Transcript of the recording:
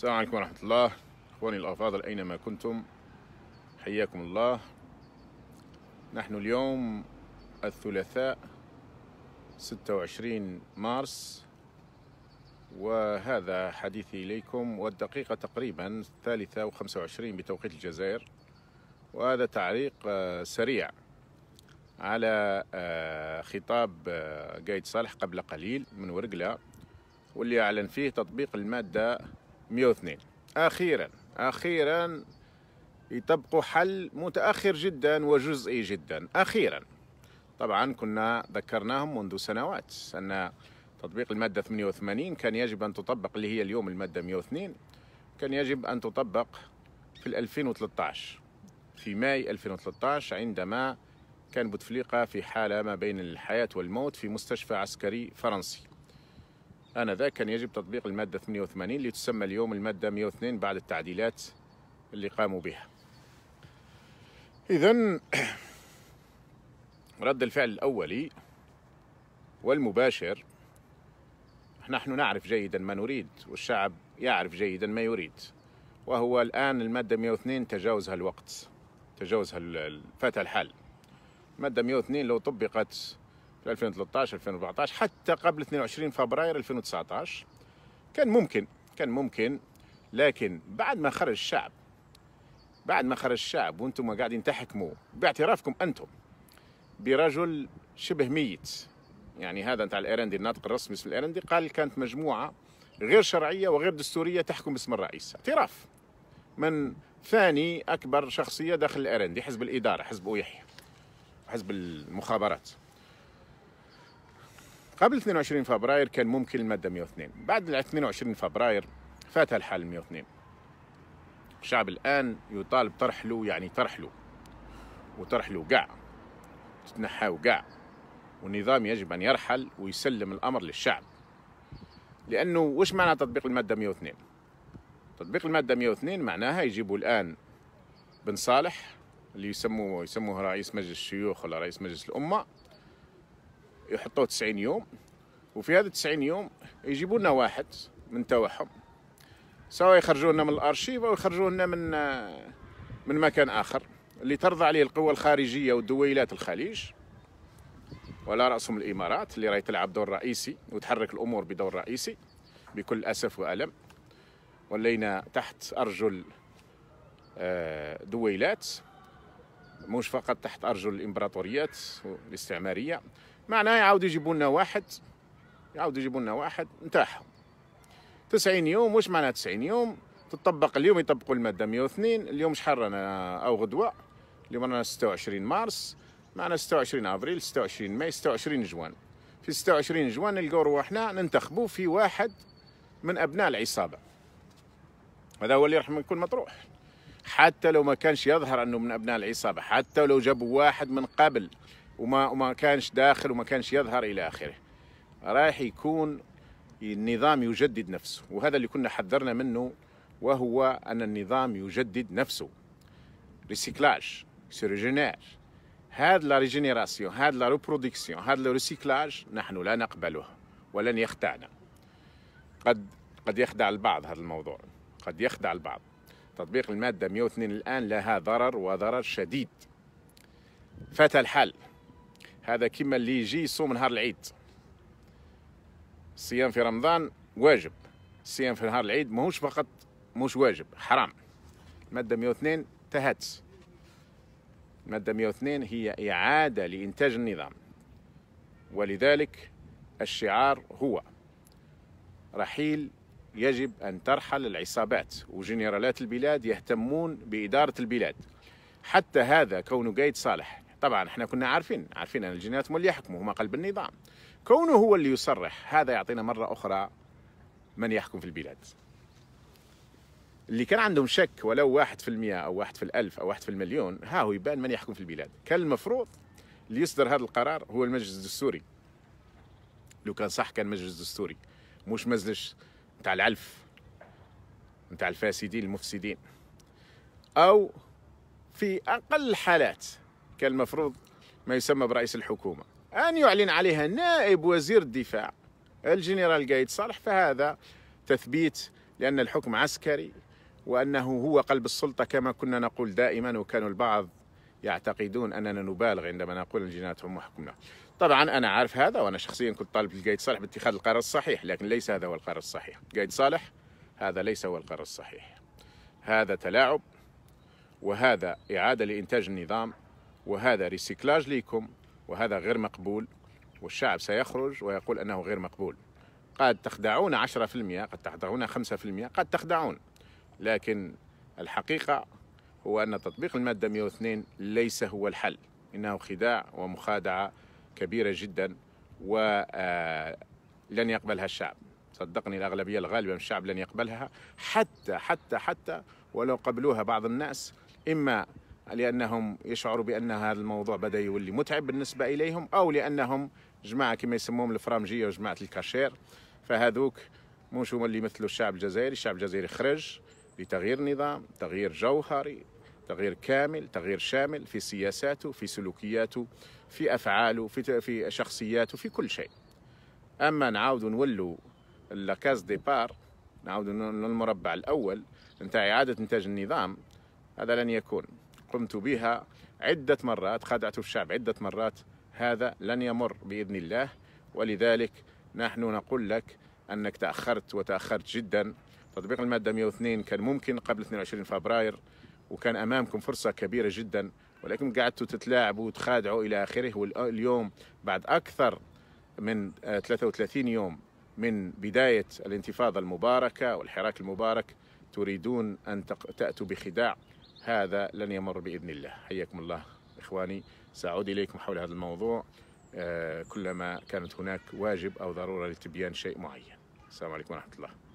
السلام عليكم ورحمة الله إخواني الأفاضل أينما كنتم حياكم الله نحن اليوم الثلاثاء 26 مارس وهذا حديثي إليكم والدقيقة تقريبا الثالثة وخمسة وعشرين بتوقيت الجزائر وهذا تعليق آه، سريع على آه، خطاب آه، قايد صالح قبل قليل من ورقلة واللي أعلن فيه تطبيق المادة 102 أخيرا أخيرا يطبقوا حل متأخر جدا وجزئي جدا أخيرا طبعا كنا ذكرناهم منذ سنوات أن تطبيق المادة 88 كان يجب أن تطبق اللي هي اليوم المادة 102 كان يجب أن تطبق في 2013 في ماي 2013 عندما كان بوتفليقة في حالة ما بين الحياة والموت في مستشفى عسكري فرنسي آنذاك كان يجب تطبيق المادة 88 اللي تسمى اليوم المادة 102 بعد التعديلات اللي قاموا بها إذا رد الفعل الأولي والمباشر نحن نعرف جيدا ما نريد والشعب يعرف جيدا ما يريد وهو الآن المادة 102 تجاوزها الوقت تجاوزها فات الحال المادة 102 لو طبقت في 2013 2014 حتى قبل 22 فبراير 2019 كان ممكن كان ممكن لكن بعد ما خرج الشعب بعد ما خرج الشعب وانتم قاعدين تحكموا باعترافكم انتم برجل شبه ميت يعني هذا نتاع الايرندي الناطق الرسمي اسم الايرندي قال كانت مجموعه غير شرعيه وغير دستوريه تحكم باسم الرئيس اعتراف من ثاني اكبر شخصيه داخل الايرندي حزب الاداره حزب يحيى حزب المخابرات قبل 22 فبراير كان ممكن المادة 102 بعد 22 فبراير فات الحال 102 الشعب الآن يطالب ترحلو يعني ترحلو وترحلو قاع تتنحاو قاع والنظام يجب أن يرحل ويسلم الأمر للشعب لأنه وش معنى تطبيق المادة 102 تطبيق المادة 102 معناها يجيبوا الآن بن صالح اللي يسموه يسموه رئيس مجلس الشيوخ ولا رئيس مجلس الأمة يحطوه 90 يوم وفي هذا 90 يوم يجيبوا لنا واحد من توهم سواء يخرجونا من الارشيف او يخرجونا من من مكان اخر اللي ترضى عليه القوى الخارجيه ودويلات الخليج ولا راسهم الامارات اللي راهي تلعب دور رئيسي وتحرك الامور بدور رئيسي بكل اسف والم ولينا تحت ارجل آه، دويلات مش فقط تحت ارجل الامبراطوريات الاستعماريه معناها يعاودوا يجيبوا لنا واحد يعاودوا يجيبوا لنا واحد نتاعهم 90 يوم واش معناها 90 يوم تطبق اليوم يطبقوا الماده 102 اليوم شحال رانا او غدوه اليوم رانا 26 مارس معنا 26 ابريل 26 ماي 26 جوان في 26 جوان نلقاو روحنا ننتخبوا في واحد من ابناء العصابه هذا هو اللي راح يكون مطروح حتى لو ما كانش يظهر انه من ابناء العصابه حتى لو جابوا واحد من قبل وما وما كانش داخل وما كانش يظهر الى اخره رايح يكون النظام يجدد نفسه وهذا اللي كنا حذرنا منه وهو ان النظام يجدد نفسه ريسيكلاج سيرجينير هذا لا ريجينيراسيون هذا لا ريبرودكسيون هذا الريسيكلاج نحن لا نقبله ولن يخدعنا قد قد يخدع البعض هذا الموضوع قد يخدع البعض تطبيق الماده 102 الان لها ضرر وضرر شديد فات الحل هذا كما اللي يجي يصوم نهار العيد الصيام في رمضان واجب الصيام في نهار العيد ماهوش فقط مش واجب حرام المادة 102 انتهت المادة 102 هي إعادة لإنتاج النظام ولذلك الشعار هو رحيل يجب أن ترحل العصابات وجنرالات البلاد يهتمون بإدارة البلاد حتى هذا كون قايد صالح طبعا احنا كنا عارفين عارفين ان الجينات هم اللي يحكموا هم قلب النظام كونه هو اللي يصرح هذا يعطينا مرة أخرى من يحكم في البلاد اللي كان عندهم شك ولو واحد في المئة أو واحد في الألف أو واحد في المليون ها هو يبان من يحكم في البلاد كان المفروض اللي يصدر هذا القرار هو المجلس الدستوري لو كان صح كان مجلس دستوري مش مجلس نتاع العلف نتاع الفاسدين المفسدين أو في أقل حالات كان المفروض ما يسمى برئيس الحكومة أن يعلن عليها نائب وزير الدفاع الجنرال قايد صالح فهذا تثبيت لأن الحكم عسكري وأنه هو قلب السلطة كما كنا نقول دائما وكانوا البعض يعتقدون أننا نبالغ عندما نقول الجنات هم حكمنا طبعا أنا عارف هذا وأنا شخصيا كنت طالب القايد صالح باتخاذ القرار الصحيح لكن ليس هذا هو القرار الصحيح قايد صالح هذا ليس هو القرار الصحيح هذا تلاعب وهذا إعادة لإنتاج النظام وهذا ريسيكلاج ليكم وهذا غير مقبول والشعب سيخرج ويقول أنه غير مقبول قد تخدعون 10% قد تخدعون 5% قد تخدعون لكن الحقيقة هو أن تطبيق المادة 102 ليس هو الحل إنه خداع ومخادعة كبيرة جدا ولن آه، يقبلها الشعب صدقني الأغلبية الغالبة من الشعب لن يقبلها حتى حتى حتى ولو قبلوها بعض الناس إما لانهم يشعروا بان هذا الموضوع بدا يولي متعب بالنسبه اليهم او لانهم جماعه كما يسموهم الفرامجيه وجماعه الكاشير فهذوك مش هما اللي يمثلوا الشعب الجزائري، الشعب الجزائري خرج لتغيير نظام، تغيير جوهري، تغيير كامل، تغيير شامل في سياساته، في سلوكياته، في افعاله، في في شخصياته، في كل شيء. اما نعاودوا نولوا لاكاز ديبار نعاودوا للمربع الاول نتاع اعاده انتاج النظام هذا لن يكون قمت بها عدة مرات خدعت الشعب عدة مرات هذا لن يمر بإذن الله ولذلك نحن نقول لك أنك تأخرت وتأخرت جدا تطبيق المادة 102 كان ممكن قبل 22 فبراير وكان أمامكم فرصة كبيرة جدا ولكن قعدتوا تتلاعبوا وتخادعوا إلى آخره واليوم بعد أكثر من 33 يوم من بداية الانتفاضة المباركة والحراك المبارك تريدون أن تأتوا بخداع هذا لن يمر بإذن الله حياكم الله إخواني سأعود إليكم حول هذا الموضوع آه، كلما كانت هناك واجب أو ضرورة لتبيان شيء معين السلام عليكم ورحمة الله